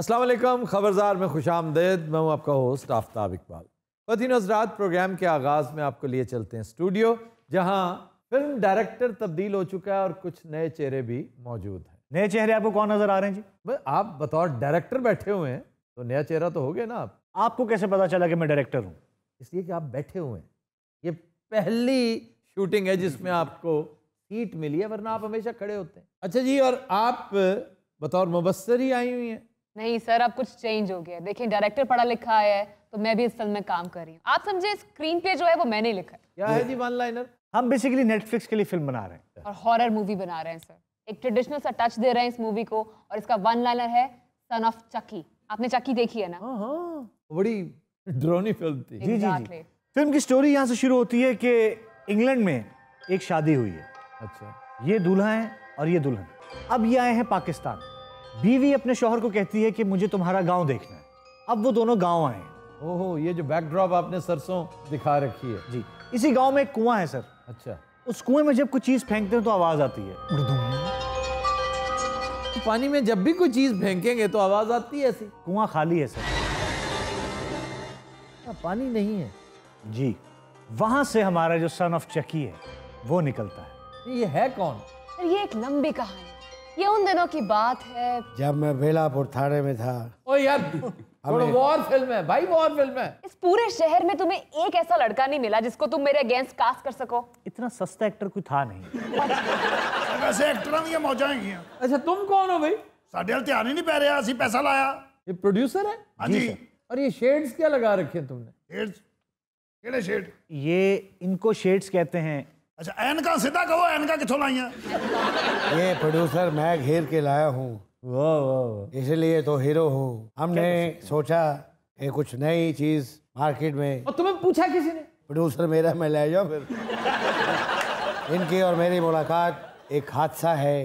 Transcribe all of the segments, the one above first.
असलम खबरदार में खुश आमदेद मैं हूँ आपका होस्ट आफ्ताब इकबाल बदीन हजरात प्रोग्राम के आगाज़ में आपको लिए चलते हैं स्टूडियो जहाँ फिल्म डायरेक्टर तब्दील हो चुका है और कुछ नए चेहरे भी मौजूद हैं नए चेहरे आपको कौन नज़र आ रहे हैं जी भाई आप बतौर डायरेक्टर बैठे हुए हैं तो नया चेहरा तो हो गया ना आप आपको कैसे पता चला कि मैं डायरेक्टर हूँ इसलिए कि आप बैठे हुए हैं ये पहली शूटिंग है जिसमें आपको सीट मिली है वरना आप हमेशा खड़े होते हैं अच्छा जी और आप बतौर मुबसर ही आई हुई हैं नहीं सर अब कुछ चेंज हो गया देखिए डायरेक्टर पढ़ा लिखा है तो मैं भी इस फिल्म में काम कर रही हूँ आप समझे स्क्रीन पे जो है वो मैंने लिखा है क्या है जी वन लाइनर हम बेसिकली नेटफ्लिक्स के लिए फिल्म बना रहे हैं और हॉरर मूवी बना रहे हैं सर एक ट्रेडिशनल सा टच दे रहे हैं इस मूवी को और इसका वन लाइनर है सन ऑफ चक्की आपने चक्की देखी है ना हाँ, हाँ। बड़ी ड्रोनी फिल्म थी जी जी फिल्म की स्टोरी यहाँ से शुरू होती है कि इंग्लैंड में एक शादी हुई है अच्छा ये दूल्हा है और ये दुल्हन अब ये आए हैं पाकिस्तान बीवी अपने शोहर को कहती है कि मुझे तुम्हारा गांव देखना है अब वो दोनों गांव आए ओहो ये जो बैकड्रॉप आपने सरसों दिखा रखी है जी इसी गांव में एक कुआं है सर अच्छा उस कुएं में जब कुछ चीज फेंकते हैं तो आवाज आती है तो पानी में जब भी कोई चीज फेंकेंगे तो आवाज आती है ऐसी कुआं खाली है सर हाँ, पानी नहीं है जी वहां से हमारा जो सन ऑफ चकी है वो निकलता है ये है कौन ये एक लंबी कहानी ये उन दिनों की बात है जब मैं बेलापुर थाने में था ओ यार वॉर वॉर फिल्म है भाई वॉर फिल्म है इस पूरे शहर में तुम्हें एक ऐसा लड़का नहीं मिला जिसको तुम मेरे अगेंस्ट कास्ट कर सको इतना सस्ता एक्टर कोई था नहीं अच्छा, वैसे एक्टर एक्टरां दी मौजां अच्छा तुम कौन हो भाई ਬਈ वाले ध्यान ही नहीं ਨਹੀਂ रहे ਰਿਹਾ पैसा लाया ये प्रोड्यूसर है ਹੈ हाँ जी और ये शेड्स क्या लगा रखे हैं तुमने शेड्स केड़े शेड ये इनको शेड्स कहते हैं अच्छा एनका सीधा कहो एनका कितों लाइया ये प्रोड्यूसर मैं घेर के लाया हूँ इसलिए तो हीरो हूँ हमने सोचा ये कुछ नई चीज मार्केट में और तुम्हें पूछा किसी ने प्रोड्यूसर मेरा मैं ले जाओ फिर इनकी और मेरी मुलाकात एक हादसा है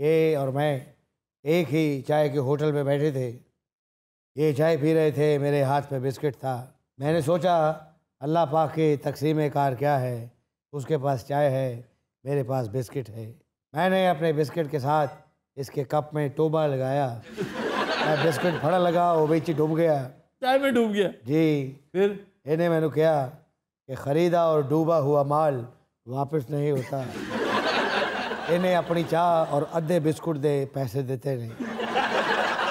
ये और मैं एक ही चाय के होटल में बैठे थे ये चाय पी रहे थे मेरे हाथ में बिस्किट था मैंने सोचा अल्लाह पाक की तकसीम कार क्या है तो उसके पास चाय है मेरे पास बिस्किट है मैंने अपने बिस्किट के साथ इसके कप में टोबा लगाया मैं बिस्किट फड़ा लगा वो बेच डूब गया चाय में डूब गया जी फिर इन्हें मैंने क्या कि ख़रीदा और डूबा हुआ माल वापस नहीं होता इन्हें अपनी चाह और अधे बिस्कुट दे पैसे देते नहीं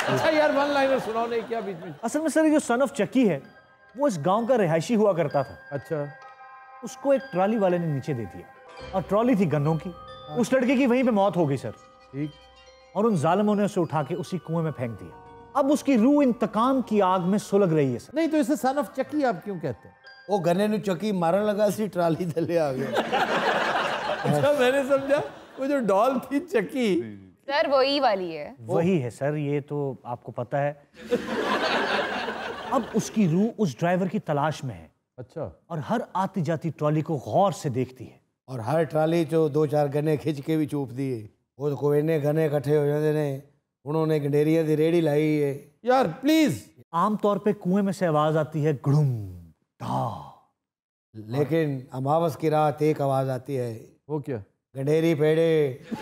अच्छा यार वन लाइनर सुनाओ नहीं क्या बीच में असल में सर जो सन ऑफ चक्की है वो इस गांव का रिहायशी हुआ करता था अच्छा उसको एक ट्रॉली वाले ने नीचे दे दिया और ट्रॉली थी गन्नों की हाँ। उस लड़के की वहीं पे मौत हो गई सर ठीक और उन जालमों ने उसे उठा के उसी कुएं में फेंक दिया अब उसकी रूह इंतकाम की आग में सुलग रही है सर नहीं तो इसे सन ऑफ चक्की आप क्यों कहते हैं वो गन्ने ने चक्की मारन लगा सी ट्रॉली थले आ गए अच्छा, मैंने समझा वो जो डॉल थी चक्की सर वही वाली है वही है सर ये तो आपको पता है अब उसकी रूह उस ड्राइवर की तलाश में है अच्छा और हर आती जाती ट्रॉली को गौर से देखती है और हर ट्रॉली जो दो चार गन्ने खिंच के भी चूप दिए वो तो कोई इन्ने गन्ने इकट्ठे हो जाते ने उन्होंने गंडेरिया की रेड़ी लाई है यार प्लीज आमतौर पे कुएं में से आवाज आती है ढा लेकिन अमावस की रात एक आवाज आती है वो क्या गंडेरी पेड़े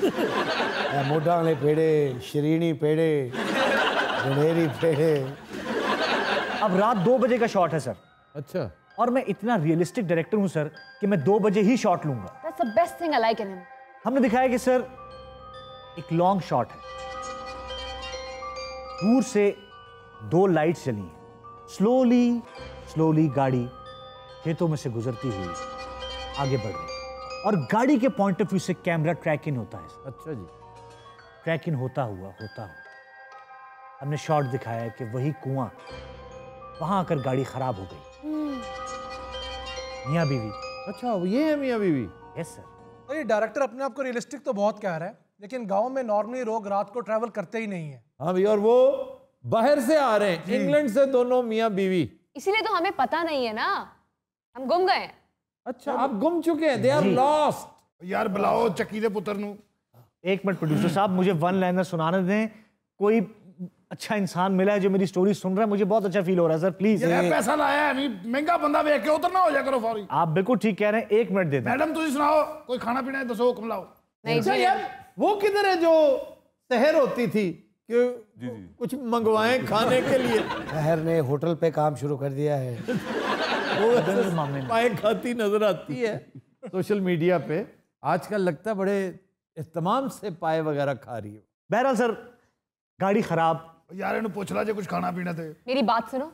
वाले पेड़े श्रीणी पेड़े गंडेरी पेड़े अब रात दो बजे का शॉट है सर अच्छा और मैं इतना रियलिस्टिक डायरेक्टर हूँ सर कि मैं दो बजे ही शॉट लूंगा That's the best thing I like in him. हमने दिखाया कि सर एक लॉन्ग शॉट है दूर से दो लाइट चली हैं स्लोली स्लोली गाड़ी खेतों में से गुजरती हुई आगे बढ़ रही और गाड़ी के पॉइंट ऑफ व्यू से कैमरा ट्रैक इन होता है अच्छा जी ट्रैक इन होता हुआ होता हुआ हमने शॉट दिखाया कि वही कुआं वहां आकर गाड़ी खराब हो गई मियाँ बीवी अच्छा ये है मियाँ बीवी यस सर अरे डायरेक्टर अपने आप को रियलिस्टिक तो बहुत कह रहा है लेकिन गांव में नॉर्मली लोग रात को ट्रैवल करते ही नहीं है हाँ भैया और वो बाहर से आ रहे हैं इंग्लैंड से दोनों मियाँ बीवी इसीलिए तो हमें पता नहीं है ना हम गुम गए अच्छा आप गुम चुके हैं दे आर लॉस्ट यार बुलाओ चकीरे पुत्र एक मिनट प्रोड्यूसर साहब मुझे वन लाइनर सुनाने दें कोई अच्छा इंसान मिला है जो मेरी स्टोरी सुन रहा है मुझे बहुत अच्छा फील हो रहा है सर प्लीज ये पैसा लाया है नहीं महंगा बंदा देख के उतर ना हो जा करो फौरी आप बिल्कुल ठीक कह रहे हैं एक मिनट दे मैडम तुझे सुनाओ कोई खाना पीना है दसो हुक्म लाओ नहीं अच्छा, यार वो किधर है जो तहर होती थी कि जी जी। कुछ मंगवाएं खाने के लिए शहर ने होटल पे काम शुरू कर दिया है वो पाए खाती नजर आती है सोशल मीडिया पे आजकल लगता बड़े तमाम से पाए वगैरह खा रही है बहरहाल सर गाड़ी खराब यार ਇਹਨੂੰ ਪੁੱਛ ਲੈ ਜੇ ਕੁਝ ਖਾਣਾ ਪੀਣਾ ਤੇ मेरी बात सुनो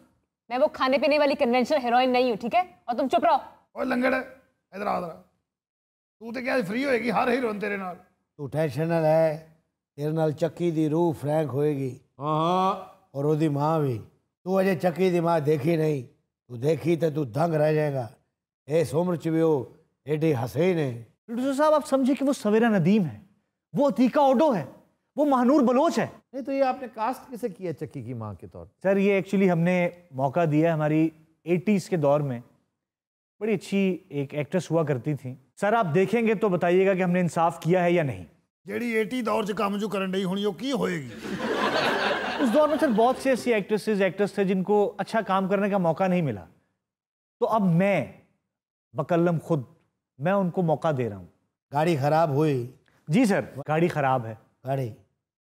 मैं वो खाने पीने वाली कन्वेंशनल हीरोइन नहीं हूँ ठीक है और तुम चुप रहो ਓਏ ਲੰਗੜ ਇਧਰ ਆ ਇਧਰ ਤੂੰ ਤੇ ਕਿਹਾ ਫ੍ਰੀ ਹੋਏਗੀ ਹਰ ਹੀਰੋਨ ਤੇਰੇ ਨਾਲ ਤੂੰ ਟੈਨਸ਼ਨ ਨਾ तेरे नाल चक्की दी रूह फ्रैंक होएगी हां ਹਾਂ और ओदी मां भी तू अजय चक्की दी मां देखी नहीं तू देखी तो तू दंग रह जाएगा ए सोमर चवियो भी वो एडी हसीन है प्रोड्यूसर साहब आप समझे कि वो सवेरा नदीम है वो अतीका ओडो है वो महानूर बलोच है नहीं तो ये आपने कास्ट किसे किया चक्की की माँ के तौर सर ये एक्चुअली हमने मौका दिया हमारी एटीज़ के दौर में बड़ी अच्छी एक एक्ट्रेस हुआ करती थी सर आप देखेंगे तो बताइएगा कि हमने इंसाफ किया है या नहीं जेडी एटी दौर से काम जो ਕਰਨ ਡਈ होनी ਉਹ की होएगी उस दौर में सर बहुत से ऐसी एक्ट्रेसेस एक्ट्रेस थे जिनको अच्छा काम करने का मौका नहीं मिला तो अब मैं बकल्लम खुद मैं उनको मौका दे रहा हूँ गाड़ी खराब हुई जी सर गाड़ी खराब है गाड़ी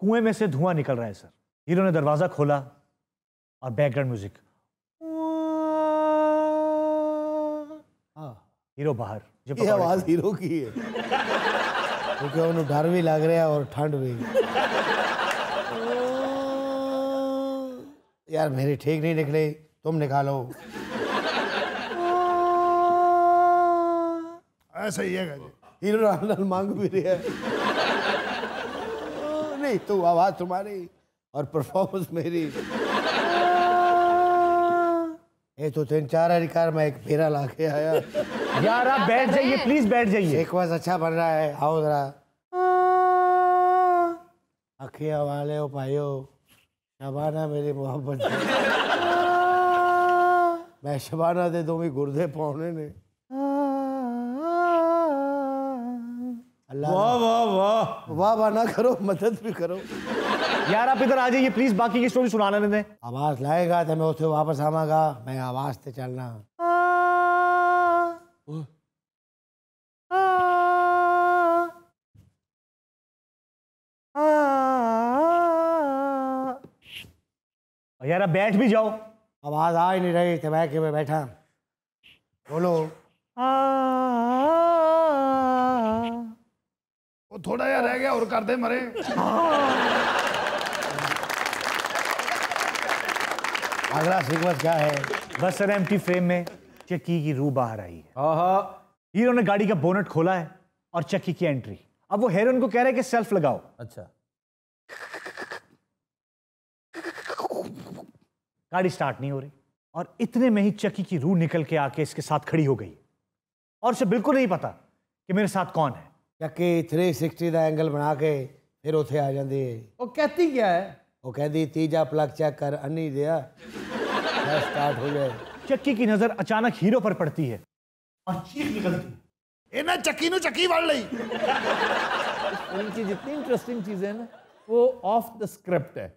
कुएं में से धुआं निकल रहा है सर हीरो ने दरवाज़ा खोला और बैकग्राउंड म्यूजिक हीरो बाहर जब ये आवाज़ हीरो की है क्योंकि उन्हें डर भी लग रहा है और ठंड भी यार मेरे ठीक नहीं निकले तुम निकालो ऐसा ही है हीरो मांग भी रहे है तुम्हारी तो आवाज तुम्हारी और परफॉर्मेंस मेरी ये तो तीन चार अधिकार मैं एक फेरा ला के आया यार आप बैठ जाइए प्लीज बैठ जाइए एक बार अच्छा बन रहा है आओ जरा अखिया वाले हो भाईओ शबाना मेरी मोहब्बत मैं शबाना दे दो गुर्दे पौने ने वाह वाह वाह वाह वाह ना करो मदद भी करो यार आप इधर आ जाइए प्लीज बाकी की स्टोरी सुनाना नहीं आवाज लाएगा तो मैं उसे वापस आवागा मैं आवाज से चलना यार बैठ भी जाओ आवाज आ ही नहीं रही थे मैं बैठा बोलो ਥੋੜਾ रह गया और कर दे मरे अगला सीक्वेंस क्या है बस एम टी फ्रेम में चक्की की रूह बाहर आई है हीरो ने गाड़ी का बोनट खोला है और चक्की की एंट्री अब वो हेरोइन को कह रहे हैं कि सेल्फ लगाओ अच्छा गाड़ी स्टार्ट नहीं हो रही और इतने में ही चक्की की रूह निकल के आके इसके साथ खड़ी हो गई और उसे बिल्कुल नहीं पता कि मेरे साथ कौन है ਚੱਕੇ 360 ਦਾ ਐਂਗਲ ਬਣਾ ਕੇ ਫਿਰ ਉੱਥੇ ਆ ਜਾਂਦੀ ਹੈ ਉਹ ਕਹਤੀ ਕਿਆ ਹੈ ਉਹ ਕਹਿੰਦੀ ਤੀਜਾ प्लग चेक कर अन्नी दिया स्टार्ट हो जाए चक्की की नजर अचानक हीरो पर पड़ती है और चीख निकलती है ना चक्की नु चक्की बढ़ ली उनकी जितनी इंटरेस्टिंग चीजें ना वो ऑफ द स्क्रिप्ट है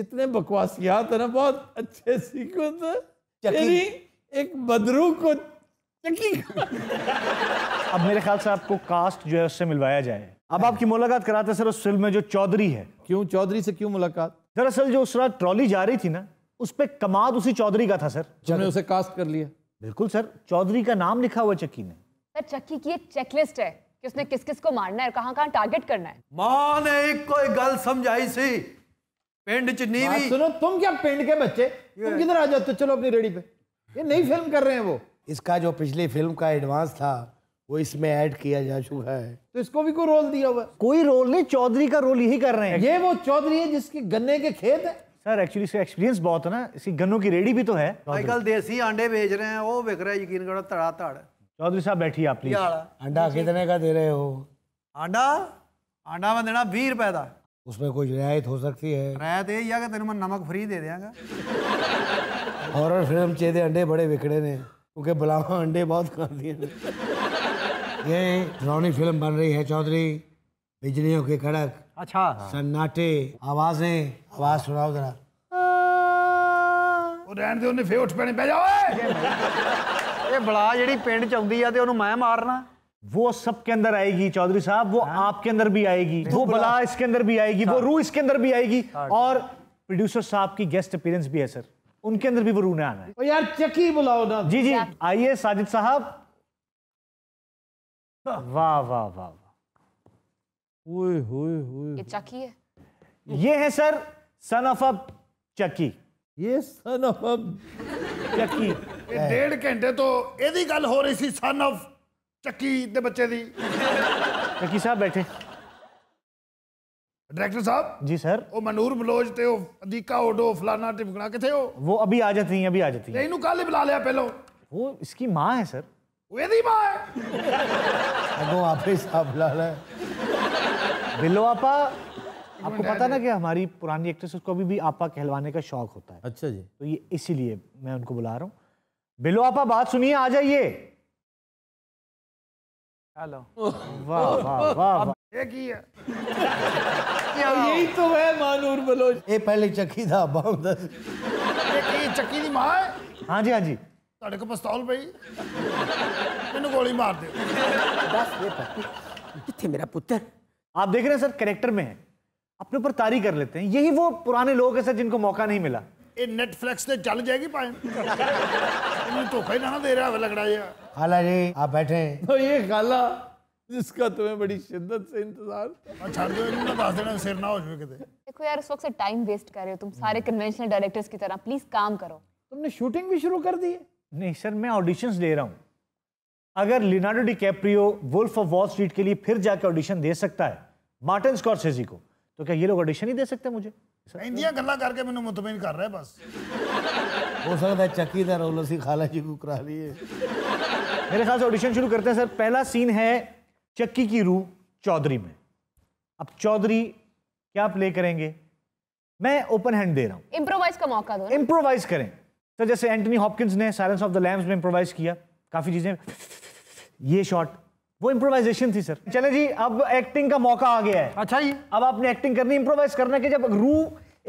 जितने बकवासियात है ना बहुत अच्छे सीक्वेंस है एक बदरू को चक्की अब मेरे ख्याल से आपको कास्ट जो है उससे मिलवाया जाए अब आपकी मुलाकात कराते सर उस फिल्म में जो चौधरी है क्यों चौधरी से क्यों मुलाकात दरअसल जो उस रात ट्रॉली जा रही थी ना उस पर कमाद उसी चौधरी का था सर जिन्होंने उसे कास्ट कर लिया बिल्कुल सर चौधरी का नाम लिखा हुआ चक्की ने सर चक्की की एक चेकलिस्ट है कि उसने किस किस को मारना है कहां कहां टारगेट करना है माँ ने एक कोई गल समझाई सी पिंड च नीवी सुनो तुम क्या पिंड के बच्चे तुम किधर आ जाते चलो अपनी रेडी पे ये नई फिल्म कर रहे हैं वो इसका जो पिछली फिल्म का एडवांस था वो इसमें ऐड किया जा चुका है तो इसको भी कोई रोल दिया हुआ कोई रोल नहीं चौधरी का रोल यही कर रहे हैं ये वो चौधरी है जिसके गन्ने के खेत है सर एक्चुअली इसका एक्सपीरियंस बहुत है ना इसकी गन्नों की रेडी भी तो है आजकल देसी अंडे भेज रहे हैं वो बिक रहे है यकीन करो तड़ा तड़ चौधरी साहब बैठिए आप प्लीज अंडा कितने का दे रहे हो अंडा अंडा में देना बीस रुपए का उसमें कुछ रियायत हो सकती है रियायत यही है कि तेन मैं नमक फ्री दे देंगे हॉरर फिल्म चाहिए अंडे बड़े बिकड़े ने क्योंकि बुलावा अंडे बहुत खाती है ये रोनी फिल्म बन रही है चौधरी बिजलियों के कड़क अच्छा सन्नाटे आवाजें आवाज सुनाओ जरा वो सबके अंदर आएगी चौधरी साहब वो हाँ। आपके अंदर भी आएगी वो बला इसके अंदर भी आएगी वो हाँ। रूह इसके अंदर भी आएगी हाँ। और प्रोड्यूसर साहब की गेस्ट अपीयरेंस भी है सर उनके अंदर भी वो रू ने आना है यार चकी बुलाओ ना जी जी आइए साजिद साहब हाँ। वाह वाह वाह वाह ये चकी है ये है सर सन ऑफ अ चकी ये सन ऑफ अ चकी डेढ़ घंटे तो एदी गल हो रही ਸੀ सन ऑफ चकी दे बच्चे दी चकी साहब बैठे डायरेक्टर साहब जी सर ओ मनूर बलोच ते ओ अदीका ओडो फलाना टिपकना किथे हो वो अभी आ जाती हैं अभी आ जाती हैं इनू कल ही बुला लिया पहले वो इसकी मां है सर वो ਇਹਦੀ मां है वो आप ही साफ ला रहा है बिल्लो आपा आपको पता ना कि हमारी पुरानी एक्ट्रेसेस को अभी भी आपा कहलवाने का शौक होता है अच्छा जी तो ये इसीलिए मैं उनको बुला रहा हूँ बिल्लो आपा बात सुनिए आ जाइए हेलो वाह वाह वाह यही तो है मानूर बलोच ये पहले चक्की था बहुत चक्की दी मां हाँ जी हाँ जी ਤੁਹਾਡੇ ਕੋਲ ਪਿਸਤੌਲ ਪਈ ਮੈਨੂੰ गोली मार दे बस ये पप्पू किथे मेरा पुत्र आप देख रहे हैं सर कैरेक्टर में है अपने ऊपर तारी कर लेते हैं यही वो पुराने लोग हैं सर जिनको मौका नहीं मिला ये नेटफ्लिक्स ने चल जाएगी पाए तो ही ना दे रहा है लगड़ा ये खाला जी आप बैठे तो ये खाला जिसका तुम्हें बड़ी शिद्दत से इंतजार अच्छा दो इन्होंने दस देना सिर ना हो जाए किते देखो यार उस वक्त से टाइम वेस्ट कर रहे हो तुम सारे कन्वेंशनल डायरेक्टर्स की तरह प्लीज काम करो तुमने शूटिंग भी शुरू कर दी है नहीं सर मैं ऑडिशंस दे रहा हूं अगर Leonardo DiCaprio Wolf of Wall Street के लिए फिर जाके ऑडिशन दे सकता है मार्टिन स्कॉर्सेजी को तो क्या ये लोग ऑडिशन ही दे सकते हैं मुझे ਇੰਦੀਆਂ ਗੱਲਾਂ ਕਰਕੇ ਮੈਨੂੰ ਮਤਮੀਨ ਕਰ ਰਿਹਾ ਬਸ ਹੋ ਸਕਦਾ ਚੱਕੀ ਦਾ ਰੋਲ ਅਸੀਂ ਖਾਲਾ ਜੀ ਨੂੰ ਕਰਾ ਲਈਏ मेरे ख्याल से ऑडिशन शुरू करते हैं सर पहला सीन है चक्की की रूह चौधरी में अब चौधरी क्या प्ले करेंगे मैं ओपन हैंड दे रहा हूं इम्प्रोवाइज का मौका दो इम्प्रोवाइज करें तो जैसे एंटनी हॉपकिंस ने साइलेंस ऑफ द लैम्स में इम्प्रोवाइज किया काफ़ी चीज़ें ये शॉट वो इम्प्रोवाइजेशन थी सर चले जी अब एक्टिंग का मौका आ गया है अच्छा जी अब आपने एक्टिंग करनी इम्प्रोवाइज करना कि जब रू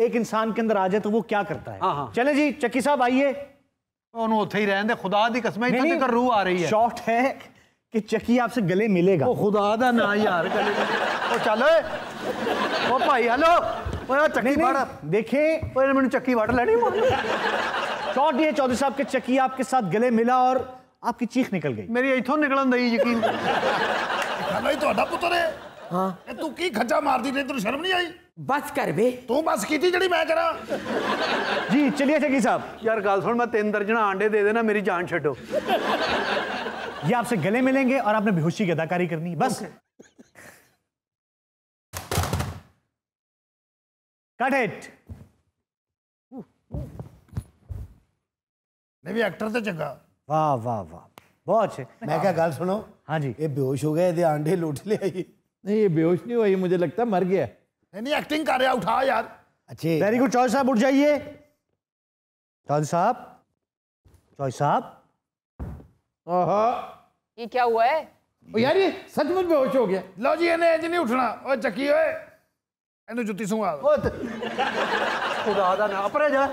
एक इंसान के अंदर आ जाए तो वो क्या करता है हाँ, हाँ। चले जी चक्की साहब आइए ਉਹਨੂੰ तो शॉट दिए चौधरी साहब के चकी आपके साथ गले मिला और आपकी चीख निकल गई मेरी इथों निकल दई यकीन भाई ਤੁਹਾਡਾ ਪੁੱਤਰ ਹੈ ਹਾਂ ਇਹ ਤੂੰ ਕੀ ਖੱਜਾ ਮਾਰਦੀ ਰਹੀ ਤੈਨੂੰ ਸ਼ਰਮ ਨਹੀਂ ਆਈ ਬਸ ਕਰ ਬੇ ਤੂੰ ਬਸ ਕੀਤੀ ਜਿਹੜੀ ਮੈਂ ਕਰਾਂ ਜੀ ਚਲਿਏ ਚਕੀ ਸਾਹਿਬ ਯਾਰ ਗੱਲ ਸੁਣ ਮੈਂ ਤਿੰਨ ਦਰਜਣਾ ਆਂਡੇ ਦੇ ਦੇਣਾ ये आपसे गले मिलेंगे और आपने बेहोशी की अदाकारी करनी बस कट इट मैं भी एक्टर तो चंगा वाह वाह वाह बहुत अच्छे मैं क्या गल सुनो हाँ जी ये बेहोश हो गया ये आंडे लुट ले आई नहीं ये बेहोश नहीं हुआ मुझे लगता मर गया नहीं नहीं एक्टिंग कर रहा उठा यार अच्छे वेरी गुड चौधरी साहब उठ जाइए चौधरी साहब चौधरी साहब ये क्या हुआ है ओ यार ये सचमुच बेहोश हो गया लो जी इन्हें इंज नहीं उठना ओ चक्की ओए इन्हें जुत्ती सुंगा ओ खुदा दा ना अपरे जा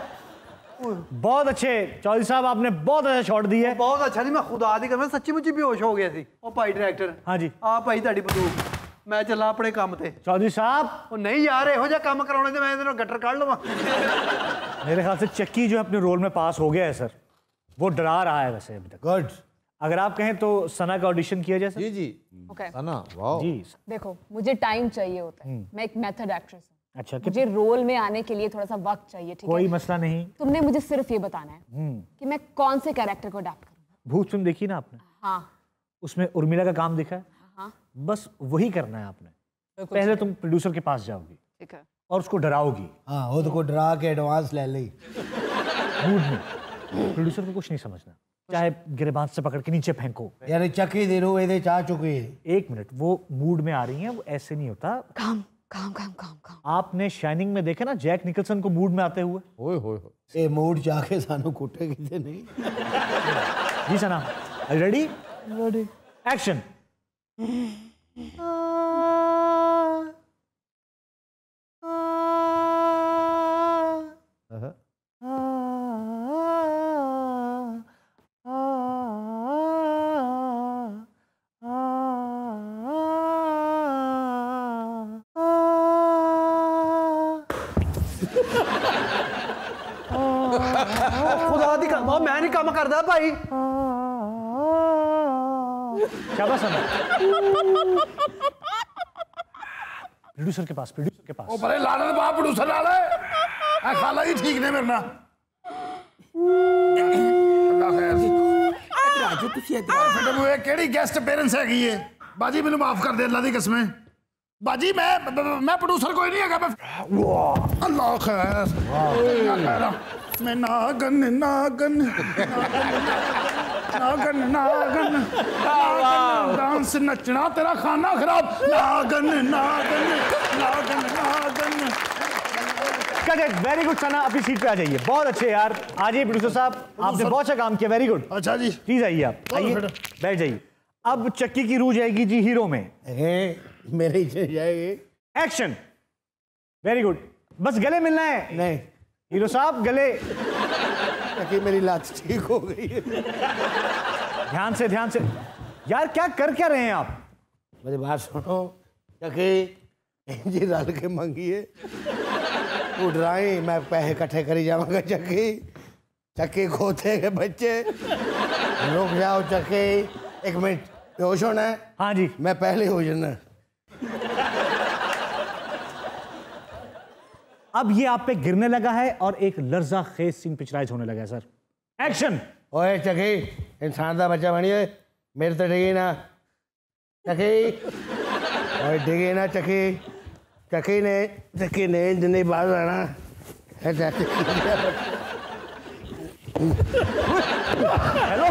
बहुत अच्छे चौधरी साहब आपने बहुत अच्छा शॉट दी है बहुत अच्छा नहीं मैं खुदा दी कर मैं सच्ची मुच्ची बेहोश हो गया थी ओ भाई डायरेक्टर हाँ जी ਭਾਈ भाई ताड़ी बंदूक मैं चला अपने काम से चौधरी साहब ਨਹੀਂ ਯਾਰ ਇਹੋ ਜਿਹਾ ਕੰਮ ਕਰਾਉਣੇ ਤੇ ਮੈਂ ਇਹਦੇ ਨਾਲ ਗੱਟਰ ਕੱਢ ਲਵਾਂ मेरे ख्याल से चक्की जो है अपने रोल में पास हो गया है सर वो डरा रहा है वैसे अभी तक गुड अगर आप कहें तो सना का ऑडिशन किया जाए जी जी ओके okay. सना वाओ जी देखो मुझे टाइम चाहिए होता है हम्म। मैं एक मेथड एक्ट्रेस हूं अच्छा मुझे रोल में आने के लिए थोड़ा सा वक्त चाहिए ठीक कोई है? मसला नहीं तुमने मुझे सिर्फ ये बताना है हम्म। कि मैं कौन से कैरेक्टर को अडाप्ट करूँ भूत फिल्म देखी ना आपने हाँ उसमें उर्मिला का काम देखा है हाँ बस वही करना है आपने तो पहले तुम प्रोड्यूसर के पास जाओगी ठीक है और उसको डराओगी हाँ वो तो डरा के एडवांस ले ली भूत में प्रोड्यूसर को कुछ नहीं समझना चाहे गिरेबान से पकड़ के नीचे फेंको यानी चक्की दे रो ये चाह चुकी है एक मिनट वो मूड में आ रही है वो ऐसे नहीं होता काम काम काम काम काम आपने शाइनिंग में देखे ना जैक निकलसन को मूड में आते हुए ओए होए हो। ए मूड जाके सानू कुटे किते नहीं जी सना रेडी रेडी एक्शन कर दा भाई क्या बस प्रोड्यूसर के पास प्रोड्यूसर के पास ओ भले लाल बाप प्रोड्यूसर लाल है खाला ही ठीक नहीं मेरना राजू बाजी अल्लाह मैं मैं प्रोड्यूसर कोई नहीं है मैं नागन नागन नागन नागन नागन डांस नचना तेरा खाना खराब नागन नागन नागन नागन करेक्ट वेरी गुड सना अपनी सीट पे आ जाइए बहुत अच्छे यार आ जाइए प्रोड्यूसर साहब आपने बहुत अच्छा काम किया वेरी गुड अच्छा जी प्लीज आइए आप आइए बैठ जाइए अब चक्की की रूह जाएगी जी हीरो में मेरे जाएगी एक्शन वेरी गुड बस गले मिलना है नहीं हीरो साहब गले ताकि मेरी लात ठीक हो गई ध्यान से ध्यान से यार क्या कर क्या रहे हैं आप मेरी बात सुनो ताकि जी रल के मंगिए तू मैं पैसे इकट्ठे करी जाऊंगा चक्की चक्की खोते के बच्चे रुक जाओ चक्की एक मिनट बेहोश होना है हाँ जी मैं पहले हो जाना अब ये आप पे गिरने लगा है और एक लर्जा खेज सीन पिचराइज होने लगा है सर एक्शन ओए चखी इंसान का बच्चा बनी है मेरे तो डिगे ना चखी ओए डिगे ना चखी चखी ने चखी ने जिन्हें बाहर आना हेलो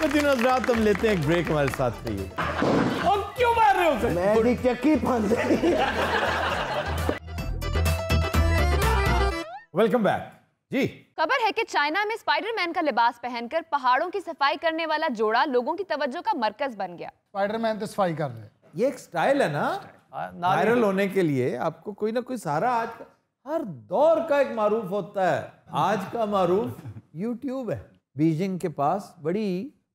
तो दिनों रात हम लेते हैं एक ब्रेक हमारे साथ रहिए गए मैं भी चक्की फंस वेलकम बैक जी खबर है कि चाइना में स्पाइडरमैन का लिबास पहनकर पहाड़ों की सफाई करने वाला जोड़ा लोगों की तवज्जो का मरकज बन गया स्पाइडरमैन तो सफाई कर रहे ये एक स्टाइल है ना वायरल होने के लिए आपको कोई ना कोई सारा आज का हर दौर का एक मारूफ होता है आज का मारूफ यूट्यूब है बीजिंग के पास बड़ी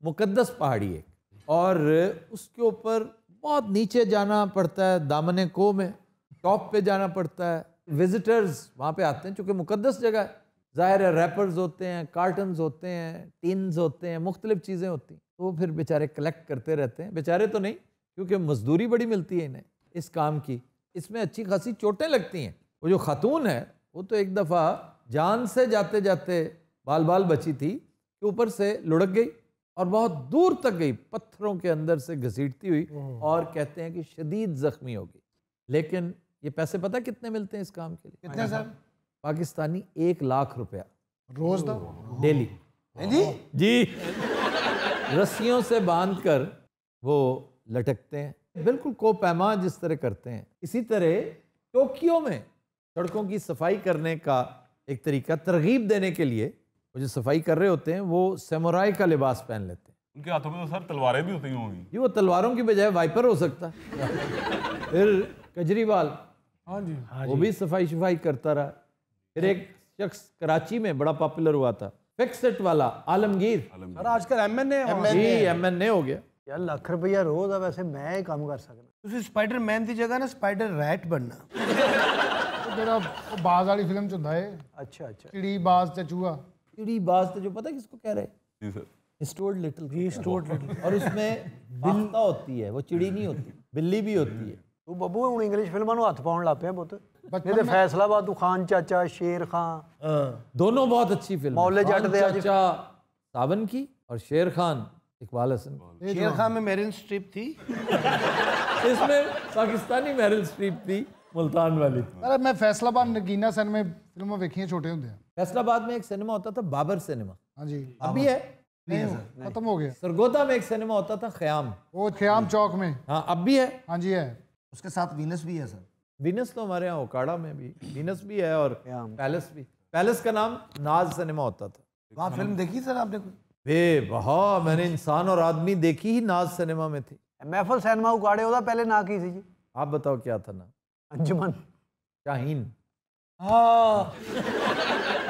मुकद्दस पहाड़ी है और उसके ऊपर बहुत नीचे जाना पड़ता है दामन को में टॉप पे जाना पड़ता है विजिटर्स वहाँ पे आते हैं चूँकि मुकदस जगह है ज़ाहिर है रैपर्स होते हैं कार्टन्स होते हैं टिन्स होते हैं मुख्तलिफ चीज़ें होती हैं तो फिर बेचारे कलेक्ट करते रहते हैं बेचारे तो नहीं क्योंकि मजदूरी बड़ी मिलती है इन्हें इस काम की इसमें अच्छी खासी चोटें लगती हैं वो जो खातून है वो तो एक दफ़ा जान से जाते जाते बाल बाल बची थी कि ऊपर से लुढ़क गई और बहुत दूर तक गई पत्थरों के अंदर से घसीटती हुई और कहते हैं कि शदीद जख्मी हो गई लेकिन ये पैसे पता कितने मिलते हैं इस काम के लिए कितने सर पाकिस्तानी एक लाख रुपया रोज दो तो? डेली जी रस्सियों से बांध कर वो लटकते हैं बिल्कुल को पैमा जिस तरह करते हैं इसी तरह टोक्यो में सड़कों की सफाई करने का एक तरीका तरगीब देने के लिए वो जो सफाई कर रहे होते हैं वो सेमोराय का लिबास पहन लेते हैं उनके हाथों में तो सर तलवारें भी होती होंगी ये वो तलवारों की बजाय वाइपर हो सकता फिर कजरीवाल हाँ जी हाँ वो भी सफाई शफाई करता रहा फिर एक शख्स कराची में बड़ा पॉपुलर हुआ था फिक्सट वाला आलमगीर सर आजकल एमएनए जी एमएनए हो गया यार लाख रुपया रोज है वैसे मैं ही काम कर सकता ਤੁਸੀਂ ਸਪਾਈਡਰਮੈਨ ਦੀ ਜਗ੍ਹਾ ਨਾ ਸਪਾਈਡਰ ਰੈਟ ਬਣਨਾ ਜਿਹੜਾ ਬਾਜ਼ ਵਾਲੀ ਫਿਲਮ ਚ ਹੁੰਦਾ ਏ ਅੱਛਾ ਅੱਛਾ ਚਿੜੀ ਬਾਜ਼ ਤੇ ਚੂਹਾ कीड़ी बाज जो पता है किसको कह रहे जी sir Stuart Little Stuart Little और उसमें बिल्ता होती है वो चिड़ी नहीं होती बिल्ली भी होती है ਤੂੰ बबू हूँ इंग्लिश फिल्मों हाथ पाने लग पे बहुत ਪੁੱਤ ਨਹੀਂ ਤੇ ਫੈਸਲਾਬਾਦ ਤੂੰ ਖਾਨ ਚਾਚਾ ਸ਼ੇਰ ਖਾਨ ਦੋਨੋਂ ਬਹੁਤ ਅੱਛੀ ਫਿਲਮ ਮੌਲੇ सावन की और शेर खान इकबाल हसन शेर हाँ। खान में मेरिन स्ट्रिप थी इसमें पाकिस्तानी मेरिन स्ट्रिप थी मुल्तान वाली अरे मैं फैसलाबाद नगीना सैन में फिल्म देखी छोटे होंगे फैसलाबाद में एक सिनेमा होता था बाबर सिनेमा हाँ जी अभी है खत्म हो गया सरगोदा में एक सिनेमा होता था खयाम वो खयाम चौक में हाँ अब भी है हाँ जी है उसके साथ वीनस भी है सर वीनस तो हमारे यहाँ ओकाड़ा में भी वीनस भी है और पैलेस भी पैलेस का नाम नाज सिनेमा होता था वहाँ तो फिल्म देखी सर आपने कोई बे बहा मैंने इंसान और आदमी देखी ही नाज सिनेमा में थी महफल सिनेमा उगाड़े होता पहले ना की थी जी आप बताओ क्या था ना अंजुमन शाहीन हाँ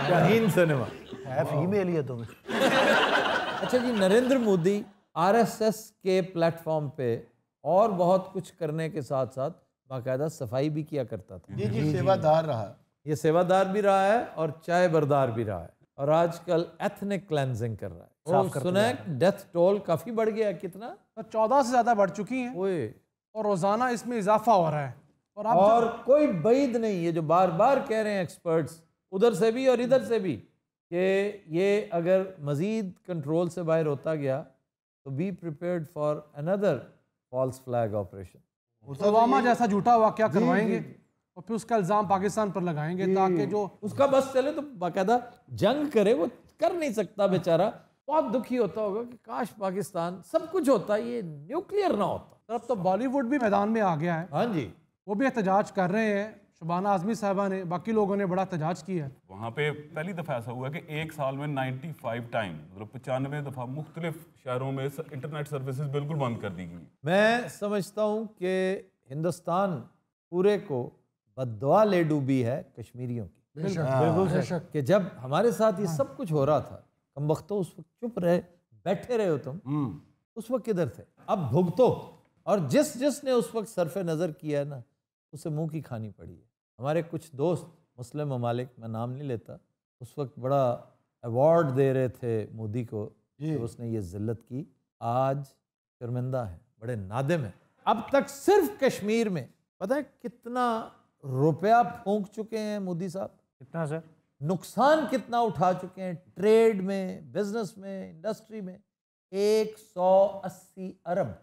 शाहीन सिनेमा है फीमेल ही है तुम्हें तो अच्छा जी नरेंद्र मोदी आरएसएस के प्लेटफॉर्म पे और बहुत कुछ करने के साथ साथ बाकायदा सफाई भी किया करता था जी जी सेवादार रहा ये सेवादार भी रहा है और चाय बरदार भी रहा है और आजकल एथनिक क्लेंजिंग कर रहा है सुना है डेथ टोल काफी बढ़ गया कितना तो चौदह से ज्यादा बढ़ चुकी है और रोजाना इसमें इजाफा हो रहा है और, आप और कोई बैद नहीं है जो बार बार कह रहे हैं एक्सपर्ट्स उधर से भी और इधर से भी कि ये अगर मज़ीद कंट्रोल से बाहर होता गया तो be prepared for another false flag operation Pulwama जैसा झूठा हुआ क्या करवाएंगे और फिर उसका इल्ज़ाम पाकिस्तान पर लगाएंगे ताकि जो उसका बस चले तो बाकायदा जंग करे वो कर नहीं सकता बेचारा बहुत तो दुखी होता होगा कि काश पाकिस्तान सब कुछ होता ये न्यूक्लियर ना होता तब तो बॉलीवुड भी मैदान में आ गया है हाँ जी वो भी एहतजाज कर रहे हैं शबाना आजमी साहबा ने बाकी लोगों ने बड़ा तजाज किया है वहाँ पे पहली दफ़ा ऐसा हुआ कि एक साल में 95 टाइम मतलब पचानवे दफ़ा मुख्तलिफ शहरों में इंटरनेट सर्विसेज बिल्कुल बंद कर दी गई मैं समझता हूँ कि हिंदुस्तान पूरे को बदवा ले डूबी है कश्मीरियों की हाँ, बिल्कुल कि जब हमारे साथ ये हाँ। सब कुछ हो रहा था कम वक्तों तो उस वक्त चुप रहे बैठे रहे हो तुम हम्म। उस वक्त किधर थे अब भुगतो और जिस जिसने उस वक्त सरफ नज़र किया है ना उसे मुंह की खानी पड़ी है हमारे कुछ दोस्त मुस्लिम ममालिक मैं नाम नहीं लेता उस वक्त बड़ा अवार्ड दे रहे थे मोदी को तो उसने ये जिल्लत की आज शर्मिंदा है बड़े नादे में अब तक सिर्फ कश्मीर में पता है कितना रुपया फूंक चुके हैं मोदी साहब कितना सर नुकसान कितना उठा चुके हैं ट्रेड में बिजनेस में इंडस्ट्री में 180 अरब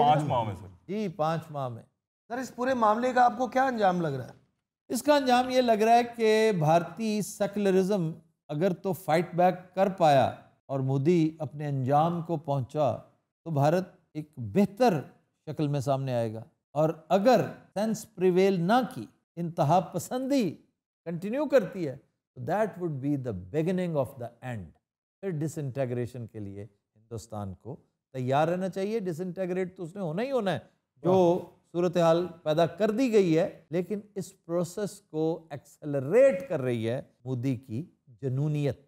पाँच माह में सर जी पाँच माह में सर इस पूरे मामले का आपको क्या अंजाम लग रहा है इसका अंजाम ये लग रहा है कि भारतीय सेकुलरिज्म अगर तो फाइट बैक कर पाया और मोदी अपने अंजाम को पहुंचा तो भारत एक बेहतर शक्ल में सामने आएगा और अगर सेंस प्रिवेल ना की इंतहा पसंदी कंटिन्यू करती है तो that would be the beginning of the end फिर डिसइंटेग्रेशन के लिए हिंदुस्तान को तैयार रहना चाहिए डिसइंटेग्रेट तो उसने होना ही होना है जो सूरत हाल पैदा कर दी गई है लेकिन इस प्रोसेस को एक्सेलरेट कर रही है मोदी की जनूनीत